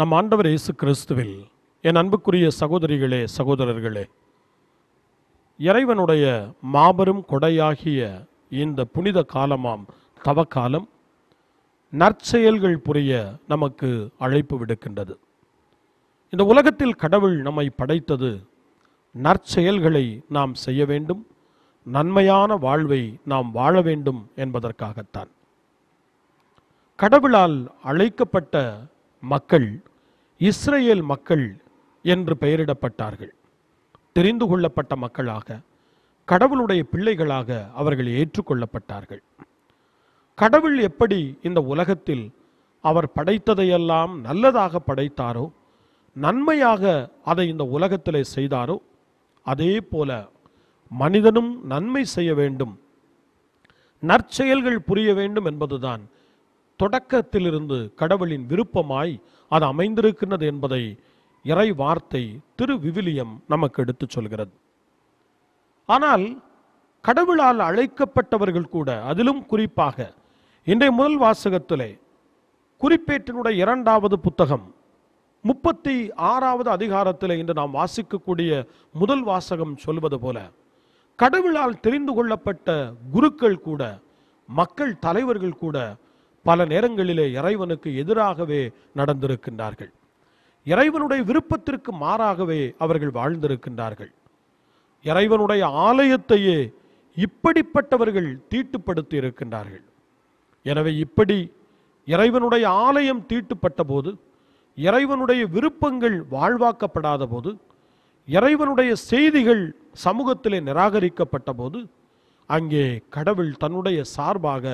நம் ஆண்டவர் இயேசு கிறிஸ்துவில் என் அன்புக்குரிய சகோதரிகளே சகோதரர்களே இறைவனுடைய மாபெரும் கொடையாகிய இந்த புனித காலமாம் தவக்காலம் நற்செயல்கள் புரிய நமக்கு அழைப்பு விடுக்கின்றது இந்த உலகத்தில் கடவுள் நம்மை படைத்தது நற்செயல்களை நாம் செய்ய வேண்டும் நன்மையான வாழ்வை நாம் வாழ வேண்டும் என்பதற்காகத்தான் கடவுளால் அழைக்கப்பட்ட மக்கள் இஸ்ரேல் மக்கள் என்று பெயரிடப்பட்டார்கள் தெரிந்து கொள்ளப்பட்ட மக்களாக கடவுளுடைய பிள்ளைகளாக அவர்கள் ஏற்றுக்கொள்ளப்பட்டார்கள் கடவுள் எப்படி இந்த உலகத்தில் அவர் படைத்ததையெல்லாம் நல்லதாக படைத்தாரோ நன்மையாக அதை இந்த உலகத்தில் செய்தாரோ அதே போல மனிதனும் நன்மை செய்ய வேண்டும் நற்செயல்கள் புரிய வேண்டும் என்பதுதான் தொடக்கத்திலிருந்து கடவுளின் விருப்பமாய் அது அமைந்திருக்கின்றது என்பதை இறை வார்த்தை திரு விவிலியம் நமக்கு எடுத்து சொல்கிறது ஆனால் கடவுளால் அழைக்கப்பட்டவர்கள் கூட அதிலும் குறிப்பாக இன்றைய முதல் வாசகத்திலே குறிப்பேட்டினுடைய இரண்டாவது புத்தகம் முப்பத்தி ஆறாவது அதிகாரத்தில் இன்று நாம் வாசிக்கக்கூடிய முதல் வாசகம் சொல்வது போல கடவுளால் தெரிந்து கொள்ளப்பட்ட குருக்கள் கூட மக்கள் தலைவர்கள் கூட பல நேரங்களிலே இறைவனுக்கு எதிராகவே நடந்திருக்கின்றார்கள் இறைவனுடைய விருப்பத்திற்கு மாறாகவே அவர்கள் வாழ்ந்திருக்கின்றார்கள் இறைவனுடைய ஆலயத்தையே இப்படிப்பட்டவர்கள் தீட்டுப்படுத்தி இருக்கின்றார்கள் எனவே இப்படி இறைவனுடைய ஆலயம் தீட்டுப்பட்ட போது இறைவனுடைய விருப்பங்கள் வாழ்வாக்கப்படாத போது இறைவனுடைய செய்திகள் சமூகத்திலே நிராகரிக்கப்பட்ட போது அங்கே கடவுள் தன்னுடைய சார்பாக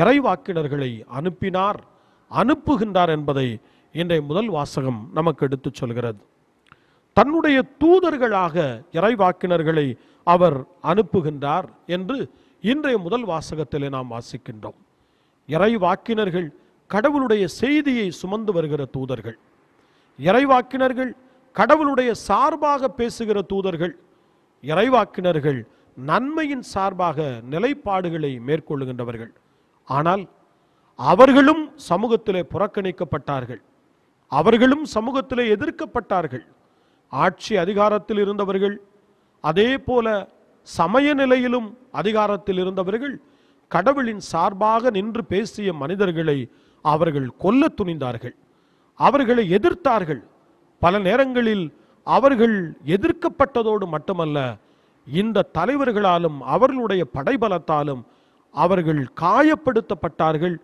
இறைவாக்கினர்களை அனுப்பினார் அனுப்புகின்றார் என்பதை இன்றைய முதல் வாசகம் நமக்கு எடுத்துச் சொல்கிறது தன்னுடைய தூதர்களாக இறைவாக்கினர்களை அவர் அனுப்புகின்றார் என்று இன்றைய முதல் வாசகத்திலே நாம் வாசிக்கின்றோம் இறைவாக்கினர்கள் கடவுளுடைய செய்தியை சுமந்து வருகிற தூதர்கள் இறைவாக்கினர்கள் கடவுளுடைய சார்பாக பேசுகிற தூதர்கள் இறைவாக்கினர்கள் நன்மையின் சார்பாக நிலைப்பாடுகளை மேற்கொள்ளுகின்றவர்கள் ஆனால் அவர்களும் சமூகத்திலே புறக்கணிக்கப்பட்டார்கள் அவர்களும் சமூகத்திலே எதிர்க்கப்பட்டார்கள் ஆட்சி அதிகாரத்தில் இருந்தவர்கள் அதே போல சமய நிலையிலும் அதிகாரத்தில் இருந்தவர்கள் கடவுளின் சார்பாக நின்று பேசிய மனிதர்களை அவர்கள் கொல்ல துணிந்தார்கள் அவர்களை எதிர்த்தார்கள் பல நேரங்களில் அவர்கள் எதிர்க்கப்பட்டதோடு மட்டுமல்ல இந்த தலைவர்களாலும் அவர்களுடைய படைபலத்தாலும் அவர்கள் காயப்படுத்தப்பட்டார்கள்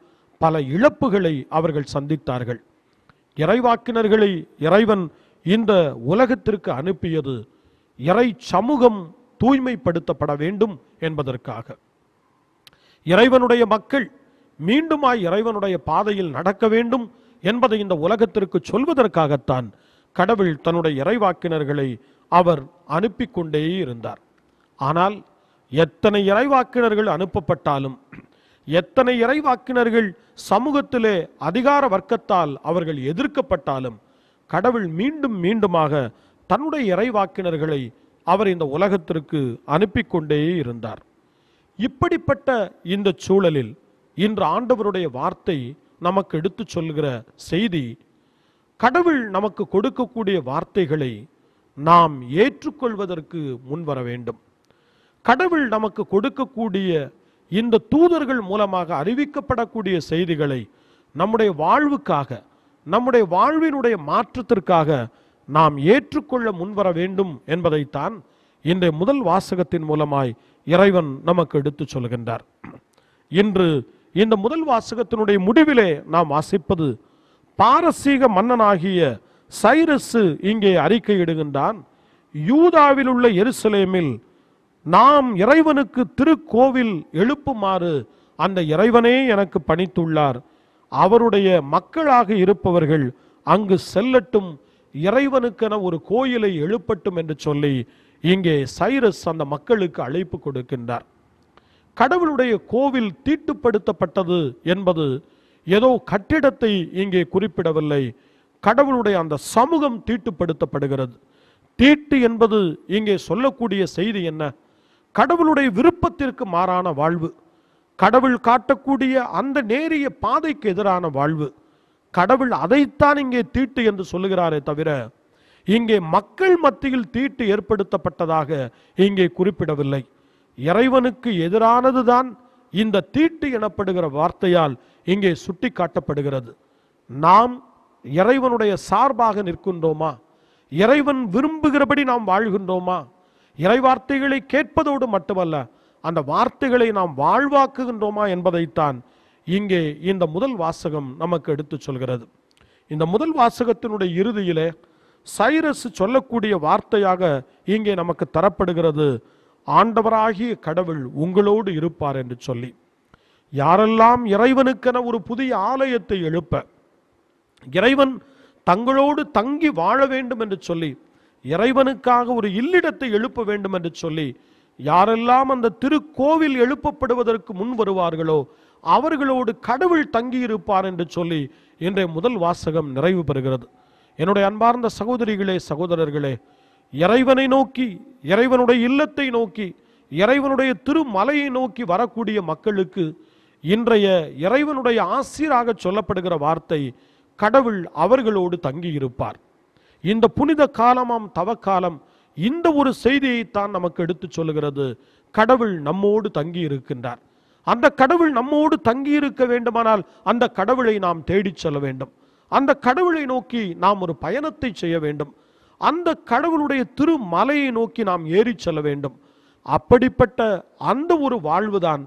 பல இழப்புகளை அவர்கள் சந்தித்தார்கள் இறைவாக்கினர்களை இறைவன் இந்த உலகத்திற்கு அனுப்பியது இறை சமூகம் தூய்மைப்படுத்தப்பட வேண்டும் என்பதற்காக இறைவனுடைய மக்கள் மீண்டுமாய் இறைவனுடைய பாதையில் நடக்க வேண்டும் என்பதை இந்த உலகத்திற்கு சொல்வதற்காகத்தான் கடவுள் தன்னுடைய இறைவாக்கினர்களை அவர் அனுப்பிக்கொண்டே இருந்தார் ஆனால் எத்தனை இறைவாக்கினர்கள் அனுப்பப்பட்டாலும் எத்தனை இறைவாக்கினர்கள் சமூகத்திலே அதிகார வர்க்கத்தால் அவர்கள் எதிர்க்கப்பட்டாலும் கடவுள் மீண்டும் மீண்டுமாக தன்னுடைய இறைவாக்கினர்களை அவர் இந்த உலகத்திற்கு அனுப்பி கொண்டே இருந்தார் இப்படிப்பட்ட இந்த சூழலில் இன்று ஆண்டவருடைய வார்த்தை நமக்கு எடுத்து சொல்கிற செய்தி கடவுள் நமக்கு கொடுக்கக்கூடிய வார்த்தைகளை நாம் ஏற்றுக்கொள்வதற்கு முன்வர வேண்டும் கடவுள் நமக்கு கொடுக்கக்கூடிய இந்த தூதர்கள் மூலமாக அறிவிக்கப்படக்கூடிய செய்திகளை நம்முடைய வாழ்வுக்காக நம்முடைய வாழ்வினுடைய மாற்றத்திற்காக நாம் ஏற்றுக்கொள்ள முன்வர வேண்டும் என்பதைத்தான் இன்றைய முதல் வாசகத்தின் மூலமாய் இறைவன் நமக்கு எடுத்து சொல்கின்றார் இன்று இந்த முதல் வாசகத்தினுடைய முடிவிலே நாம் வாசிப்பது பாரசீக மன்னனாகிய சைரஸ் இங்கே அறிக்கையிடுகின்றான் யூதாவில் உள்ள எருசலேமில் நாம் இறைவனுக்கு திருக்கோவில் எழுப்புமாறு அந்த இறைவனே எனக்கு பணித்துள்ளார் அவருடைய மக்களாக இருப்பவர்கள் அங்கு செல்லட்டும் இறைவனுக்கென ஒரு கோயிலை எழுப்பட்டும் என்று சொல்லி இங்கே சைரஸ் அந்த மக்களுக்கு அழைப்பு கொடுக்கின்றார் கடவுளுடைய கோவில் தீட்டுப்படுத்தப்பட்டது என்பது ஏதோ கட்டிடத்தை இங்கே குறிப்பிடவில்லை கடவுளுடைய அந்த சமூகம் தீட்டுப்படுத்தப்படுகிறது தீட்டு என்பது இங்கே சொல்லக்கூடிய செய்தி என்ன கடவுளுடைய விருப்பத்திற்கு மாறான வாழ்வு கடவுள் காட்டக்கூடிய அந்த நேரிய பாதைக்கு எதிரான வாழ்வு கடவுள் அதைத்தான் இங்கே தீட்டு என்று சொல்லுகிறாரே தவிர இங்கே மக்கள் மத்தியில் தீட்டு ஏற்படுத்தப்பட்டதாக இங்கே குறிப்பிடவில்லை இறைவனுக்கு எதிரானதுதான் இந்த தீட்டு எனப்படுகிற வார்த்தையால் இங்கே சுட்டி காட்டப்படுகிறது நாம் இறைவனுடைய சார்பாக நிற்கின்றோமா இறைவன் விரும்புகிறபடி நாம் வாழ்கின்றோமா வார்த்தைகளை கேட்பதோடு மட்டுமல்ல அந்த வார்த்தைகளை நாம் வாழ்வாக்குகின்றோமா என்பதைத்தான் இங்கே இந்த முதல் வாசகம் நமக்கு எடுத்து சொல்கிறது இந்த முதல் வாசகத்தினுடைய இறுதியிலே சைரஸ் சொல்லக்கூடிய வார்த்தையாக இங்கே நமக்கு தரப்படுகிறது ஆண்டவராகிய கடவுள் உங்களோடு இருப்பார் என்று சொல்லி யாரெல்லாம் இறைவனுக்கென ஒரு புதிய ஆலயத்தை எழுப்ப இறைவன் தங்களோடு தங்கி வாழ வேண்டும் என்று சொல்லி இறைவனுக்காக ஒரு இல்லிடத்தை எழுப்ப வேண்டும் என்று சொல்லி யாரெல்லாம் அந்த திருக்கோவில் எழுப்பப்படுவதற்கு முன் வருவார்களோ அவர்களோடு கடவுள் தங்கியிருப்பார் என்று சொல்லி இன்றைய முதல் வாசகம் நிறைவு பெறுகிறது என்னுடைய அன்பார்ந்த சகோதரிகளே சகோதரர்களே இறைவனை நோக்கி இறைவனுடைய இல்லத்தை நோக்கி இறைவனுடைய திருமலையை நோக்கி வரக்கூடிய மக்களுக்கு இன்றைய இறைவனுடைய ஆசிராக சொல்லப்படுகிற வார்த்தை கடவுள் அவர்களோடு தங்கியிருப்பார் இந்த புனித காலமாம் தவக்காலம் இந்த ஒரு செய்தியை தான் நமக்கு எடுத்து சொல்லுகிறது கடவுள் நம்மோடு தங்கி இருக்கின்றார் அந்த கடவுள் நம்மோடு தங்கி இருக்க வேண்டுமானால் அந்த கடவுளை நாம் தேடிச் செல்ல வேண்டும் அந்த கடவுளை நோக்கி நாம் ஒரு பயணத்தை செய்ய வேண்டும் அந்த கடவுளுடைய திருமலையை நோக்கி நாம் ஏறிச் செல்ல வேண்டும் அப்படிப்பட்ட அந்த ஒரு வாழ்வுதான்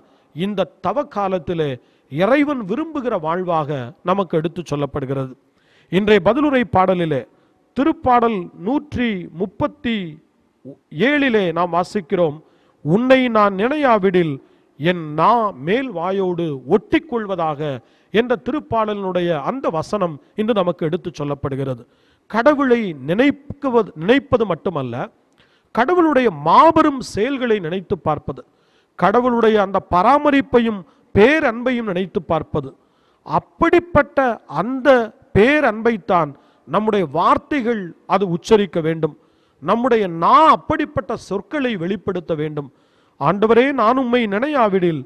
இந்த தவ காலத்திலே இறைவன் விரும்புகிற வாழ்வாக நமக்கு எடுத்து சொல்லப்படுகிறது இன்றைய பதிலுரை பாடலிலே திருப்பாடல் நூற்றி முப்பத்தி ஏழிலே நாம் வாசிக்கிறோம் உன்னை நான் நினையாவிடில் என் நா மேல் வாயோடு ஒட்டி கொள்வதாக என்ற திருப்பாடலினுடைய அந்த வசனம் இன்று நமக்கு எடுத்து சொல்லப்படுகிறது கடவுளை நினைக்குவது நினைப்பது மட்டுமல்ல கடவுளுடைய மாபெரும் செயல்களை நினைத்து பார்ப்பது கடவுளுடைய அந்த பராமரிப்பையும் பேரன்பையும் நினைத்து பார்ப்பது அப்படிப்பட்ட அந்த பேரன்பைத்தான் நம்முடைய வார்த்தைகள் அது உச்சரிக்க வேண்டும் நம்முடைய நான் அப்படிப்பட்ட சொற்களை வெளிப்படுத்த வேண்டும் ஆண்டவரே நான் உண்மை நினையாவிடில்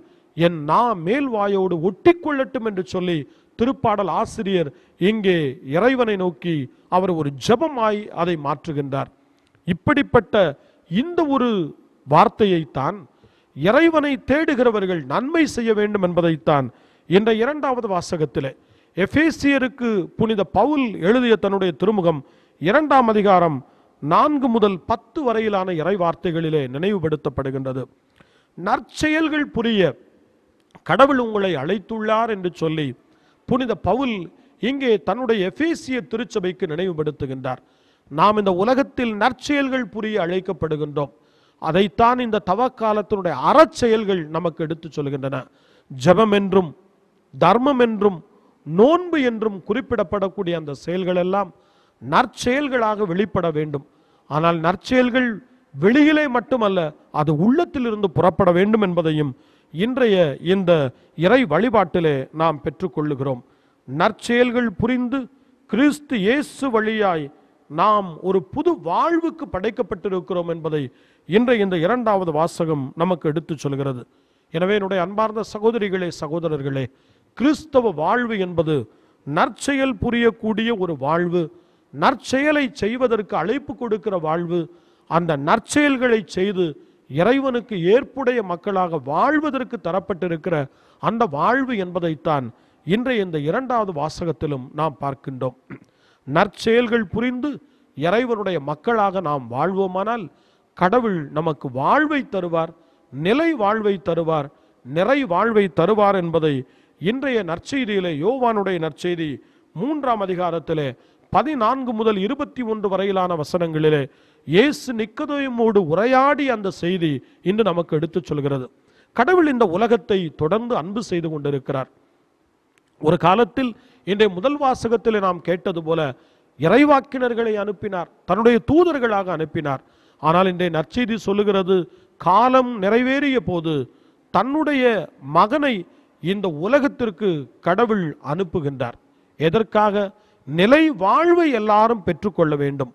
என் நான் மேல் வாயோடு ஒட்டி கொள்ளட்டும் என்று சொல்லி திருப்பாடல் ஆசிரியர் இங்கே இறைவனை நோக்கி அவர் ஒரு ஜபமாய் அதை மாற்றுகின்றார் இப்படிப்பட்ட இந்த ஒரு வார்த்தையைத்தான் இறைவனை தேடுகிறவர்கள் நன்மை செய்ய வேண்டும் என்பதைத்தான் இந்த இரண்டாவது வாசகத்திலே எஃபேசியருக்கு புனித பவுல் எழுதிய தன்னுடைய திருமுகம் இரண்டாம் அதிகாரம் நான்கு முதல் பத்து வரையிலான இறை வார்த்தைகளிலே நினைவுபடுத்தப்படுகின்றது நற்செயல்கள் புரிய கடவுள் உங்களை அழைத்துள்ளார் என்று சொல்லி புனித பவுல் இங்கே தன்னுடைய எஃபேசிய திருச்சபைக்கு நினைவுபடுத்துகின்றார் நாம் இந்த உலகத்தில் நற்செயல்கள் புரிய அழைக்கப்படுகின்றோம் அதைத்தான் இந்த தவக்காலத்தினுடைய அறச்செயல்கள் நமக்கு எடுத்து சொல்கின்றன ஜபம் என்றும் தர்மம் என்றும் நோன்பு என்றும் குறிப்பிடப்படக்கூடிய அந்த செயல்கள் எல்லாம் நற்செயல்களாக வெளிப்பட வேண்டும் ஆனால் நற்செயல்கள் வெளியிலே மட்டுமல்ல அது உள்ளத்திலிருந்து புறப்பட வேண்டும் என்பதையும் இன்றைய இந்த இறை வழிபாட்டிலே நாம் பெற்றுக்கொள்ளுகிறோம் நற்செயல்கள் புரிந்து கிறிஸ்து இயேசு வழியாய் நாம் ஒரு புது வாழ்வுக்கு படைக்கப்பட்டிருக்கிறோம் என்பதை இன்றைய இந்த இரண்டாவது வாசகம் நமக்கு எடுத்துச் சொல்கிறது எனவே என்னுடைய அன்பார்ந்த சகோதரிகளே சகோதரர்களே கிறிஸ்தவ வாழ்வு என்பது நற்செயல் புரியக்கூடிய ஒரு வாழ்வு நற்செயலை செய்வதற்கு அழைப்பு கொடுக்கிற வாழ்வு அந்த நற்செயல்களை செய்து இறைவனுக்கு ஏற்புடைய மக்களாக வாழ்வதற்கு தரப்பட்டிருக்கிற அந்த வாழ்வு என்பதைத்தான் இன்றைய இந்த இரண்டாவது வாசகத்திலும் நாம் பார்க்கின்றோம் நற்செயல்கள் புரிந்து இறைவனுடைய மக்களாக நாம் வாழ்வோமானால் கடவுள் நமக்கு வாழ்வை தருவார் நிலை வாழ்வை தருவார் நிறை வாழ்வை தருவார் என்பதை இன்றைய நற்செய்தியிலே யோவானுடைய நற்செய்தி மூன்றாம் அதிகாரத்திலே பதினான்கு முதல் இருபத்தி ஒன்று வரையிலான வசனங்களிலே இயேசு நிக்கதோயமோடு உரையாடி அந்த செய்தி இன்று நமக்கு எடுத்துச் சொல்கிறது கடவுள் இந்த உலகத்தை தொடர்ந்து அன்பு செய்து கொண்டிருக்கிறார் ஒரு காலத்தில் இன்றைய முதல் வாசகத்தில் நாம் கேட்டது போல இறைவாக்கினர்களை அனுப்பினார் தன்னுடைய தூதர்களாக அனுப்பினார் ஆனால் இன்றைய நற்செய்தி சொல்லுகிறது காலம் நிறைவேறிய போது தன்னுடைய மகனை இந்த உலகத்திற்கு கடவுள் அனுப்புகின்றார் எதற்காக நிலை வாழ்வை எல்லாரும் பெற்றுக்கொள்ள வேண்டும்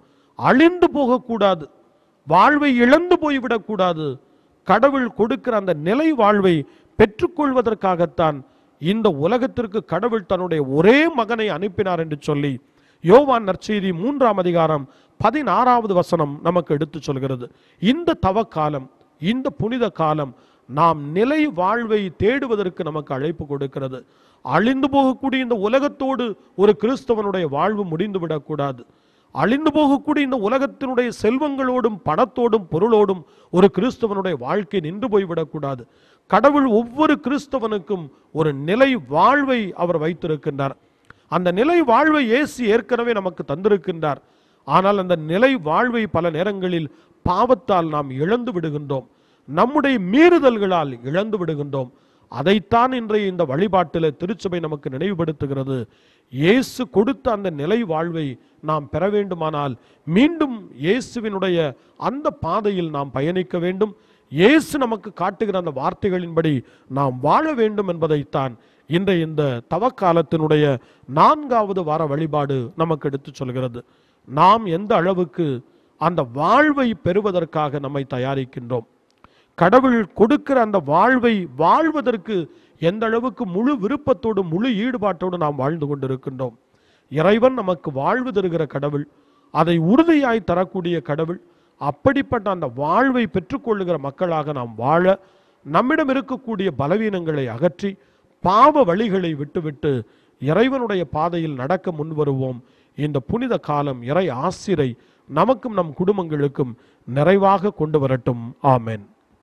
அழிந்து போகக்கூடாது வாழ்வை இழந்து போய்விடக்கூடாது கடவுள் கொடுக்கிற அந்த நிலை வாழ்வை பெற்றுக்கொள்வதற்காகத்தான் இந்த உலகத்திற்கு கடவுள் தன்னுடைய ஒரே மகனை அனுப்பினார் என்று சொல்லி யோவான் நற்செய்தி மூன்றாம் அதிகாரம் பதினாறாவது வசனம் நமக்கு எடுத்து சொல்கிறது இந்த தவக்காலம் இந்த புனித காலம் நாம் நிலை வாழ்வை தேடுவதற்கு நமக்கு அழைப்பு கொடுக்கிறது அழிந்து போகக்கூடிய இந்த உலகத்தோடு ஒரு கிறிஸ்தவனுடைய வாழ்வு முடிந்து விடக்கூடாது அழிந்து போகக்கூடிய இந்த உலகத்தினுடைய செல்வங்களோடும் பணத்தோடும் பொருளோடும் ஒரு கிறிஸ்தவனுடைய வாழ்க்கை நின்று போய்விடக்கூடாது கடவுள் ஒவ்வொரு கிறிஸ்தவனுக்கும் ஒரு நிலை வாழ்வை அவர் வைத்திருக்கின்றார் அந்த நிலை வாழ்வை ஏசி ஏற்கனவே நமக்கு தந்திருக்கின்றார் ஆனால் அந்த நிலை வாழ்வை பல நேரங்களில் பாவத்தால் நாம் இழந்து விடுகின்றோம் நம்முடைய மீறுதல்களால் இழந்து விடுகின்றோம் அதைத்தான் இன்றைய இந்த வழிபாட்டில் திருச்சபை நமக்கு நினைவுபடுத்துகிறது இயேசு கொடுத்த அந்த நிலை வாழ்வை நாம் பெற வேண்டுமானால் மீண்டும் இயேசுவினுடைய அந்த பாதையில் நாம் பயணிக்க வேண்டும் இயேசு நமக்கு காட்டுகிற அந்த வார்த்தைகளின்படி நாம் வாழ வேண்டும் என்பதைத்தான் இன்றைய இந்த தவக்காலத்தினுடைய நான்காவது வார வழிபாடு நமக்கு எடுத்து சொல்கிறது நாம் எந்த அளவுக்கு அந்த வாழ்வை பெறுவதற்காக நம்மை தயாரிக்கின்றோம் கடவுள் கொடுக்கிற அந்த வாழ்வை வாழ்வதற்கு எந்த அளவுக்கு முழு விருப்பத்தோடு முழு ஈடுபாட்டோடு நாம் வாழ்ந்து கொண்டிருக்கின்றோம் இறைவன் நமக்கு வாழ்வு தருகிற கடவுள் அதை உறுதியாய் தரக்கூடிய கடவுள் அப்படிப்பட்ட அந்த வாழ்வை பெற்றுக்கொள்ளுகிற மக்களாக நாம் வாழ நம்மிடம் இருக்கக்கூடிய பலவீனங்களை அகற்றி பாவ வழிகளை விட்டுவிட்டு இறைவனுடைய பாதையில் நடக்க முன்வருவோம் இந்த புனித காலம் இறை ஆசிரை நமக்கும் நம் குடும்பங்களுக்கும் நிறைவாக கொண்டு வரட்டும் ஆமேன்